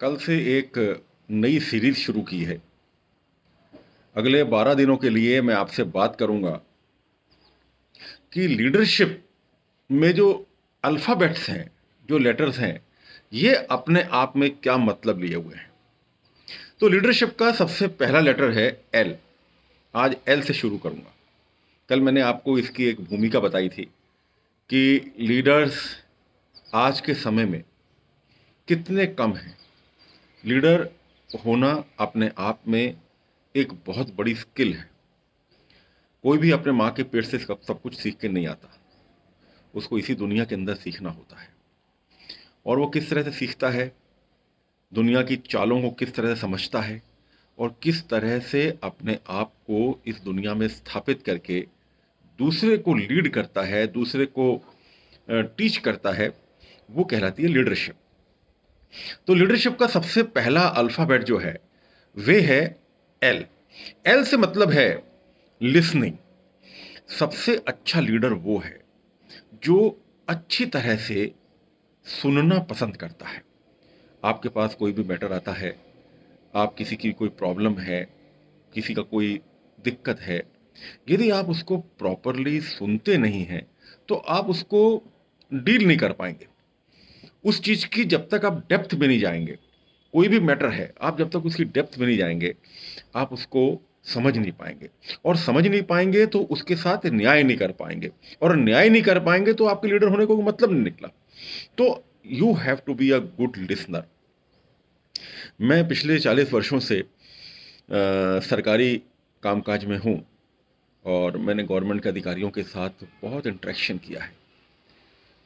कल से एक नई सीरीज शुरू की है अगले बारह दिनों के लिए मैं आपसे बात करूंगा कि लीडरशिप में जो अल्फ़ाबेट्स हैं जो लेटर्स हैं ये अपने आप में क्या मतलब लिए हुए हैं तो लीडरशिप का सबसे पहला लेटर है एल आज एल से शुरू करूंगा कल मैंने आपको इसकी एक भूमिका बताई थी कि लीडर्स आज के समय में कितने कम हैं लीडर होना अपने आप में एक बहुत बड़ी स्किल है कोई भी अपने माँ के पेट से सब कुछ सीख के नहीं आता उसको इसी दुनिया के अंदर सीखना होता है और वो किस तरह से सीखता है दुनिया की चालों को किस तरह से समझता है और किस तरह से अपने आप को इस दुनिया में स्थापित करके दूसरे को लीड करता है दूसरे को टीच करता है वो कहलाती है लीडरशिप तो लीडरशिप का सबसे पहला अल्फ़ाबेट जो है वे है एल एल से मतलब है लिसनिंग सबसे अच्छा लीडर वो है जो अच्छी तरह से सुनना पसंद करता है आपके पास कोई भी मैटर आता है आप किसी की कोई प्रॉब्लम है किसी का कोई दिक्कत है यदि आप उसको प्रॉपरली सुनते नहीं हैं तो आप उसको डील नहीं कर पाएंगे उस चीज़ की जब तक आप डेप्थ में नहीं जाएंगे कोई भी मैटर है आप जब तक उसकी डेप्थ में नहीं जाएंगे आप उसको समझ नहीं पाएंगे और समझ नहीं पाएंगे तो उसके साथ न्याय नहीं कर पाएंगे और न्याय नहीं कर पाएंगे तो आपके लीडर होने को मतलब नहीं निकला तो you have to be a good listener मैं पिछले चालीस वर्षों से आ, सरकारी कामकाज में हूँ और मैंने गवर्नमेंट के अधिकारियों के साथ बहुत इंट्रैक्शन किया है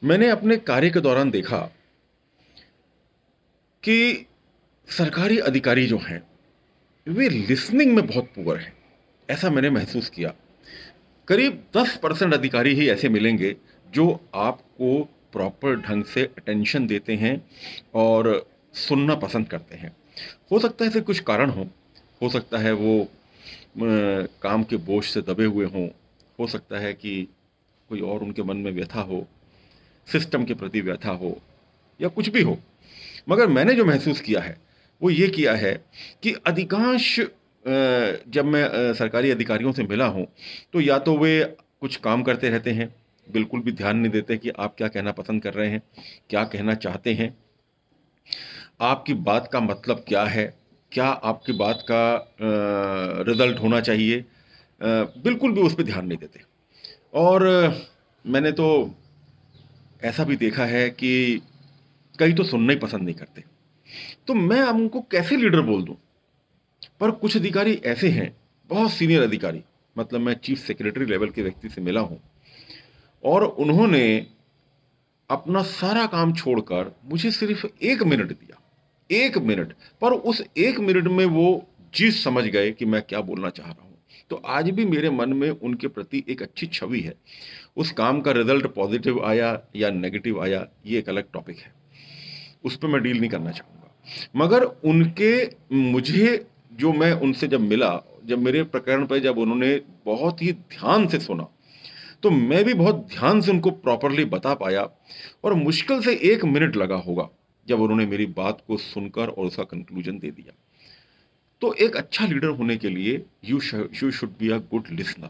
मैंने अपने कार्य के दौरान देखा कि सरकारी अधिकारी जो हैं वे लिसनिंग में बहुत पुअर हैं ऐसा मैंने महसूस किया करीब 10 परसेंट अधिकारी ही ऐसे मिलेंगे जो आपको प्रॉपर ढंग से अटेंशन देते हैं और सुनना पसंद करते हैं हो सकता है से कुछ कारण हो हो सकता है वो काम के बोझ से दबे हुए हों हो सकता है कि कोई और उनके मन में व्यथा हो सिस्टम के प्रति व्यथा हो या कुछ भी हो मगर मैंने जो महसूस किया है वो ये किया है कि अधिकांश जब मैं सरकारी अधिकारियों से मिला हूँ तो या तो वे कुछ काम करते रहते हैं बिल्कुल भी ध्यान नहीं देते कि आप क्या कहना पसंद कर रहे हैं क्या कहना चाहते हैं आपकी बात का मतलब क्या है क्या आपकी बात का रिज़ल्ट होना चाहिए बिल्कुल भी उस पर ध्यान नहीं देते और मैंने तो ऐसा भी देखा है कि कहीं तो सुनना ही पसंद नहीं करते तो मैं अब उनको कैसे लीडर बोल दूँ पर कुछ अधिकारी ऐसे हैं बहुत सीनियर अधिकारी मतलब मैं चीफ सेक्रेटरी लेवल के व्यक्ति से मिला हूँ और उन्होंने अपना सारा काम छोड़कर मुझे सिर्फ एक मिनट दिया एक मिनट पर उस एक मिनट में वो जी समझ गए कि मैं क्या बोलना चाह रहा हूँ तो आज भी मेरे मन में उनके प्रति एक अच्छी छवि है उस काम का रिजल्ट पॉजिटिव आया या नेगेटिव आया ये एक अलग टॉपिक है उस पर मैं डील नहीं करना चाहूँगा मगर उनके मुझे जो मैं उनसे जब मिला जब मेरे प्रकरण पर जब उन्होंने बहुत ही ध्यान से सुना तो मैं भी बहुत ध्यान से उनको प्रॉपरली बता पाया और मुश्किल से एक मिनट लगा होगा जब उन्होंने मेरी बात को सुनकर और उसका कंक्लूजन दे दिया तो एक अच्छा लीडर होने के लिए you you should be a good listener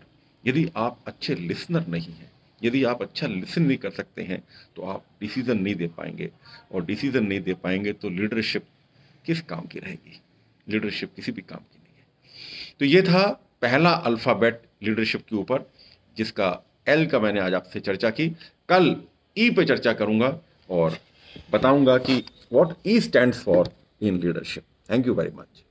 यदि आप अच्छे लिसनर नहीं हैं यदि आप अच्छा लिसन नहीं कर सकते हैं तो आप डिसीज़न नहीं दे पाएंगे और डिसीज़न नहीं दे पाएंगे तो लीडरशिप किस काम की रहेगी लीडरशिप किसी भी काम की नहीं है तो ये था पहला अल्फ़ाबेट लीडरशिप के ऊपर जिसका एल का मैंने आज आपसे चर्चा की कल ई e पे चर्चा करूँगा और बताऊँगा कि what E stand for in leadership thank you very much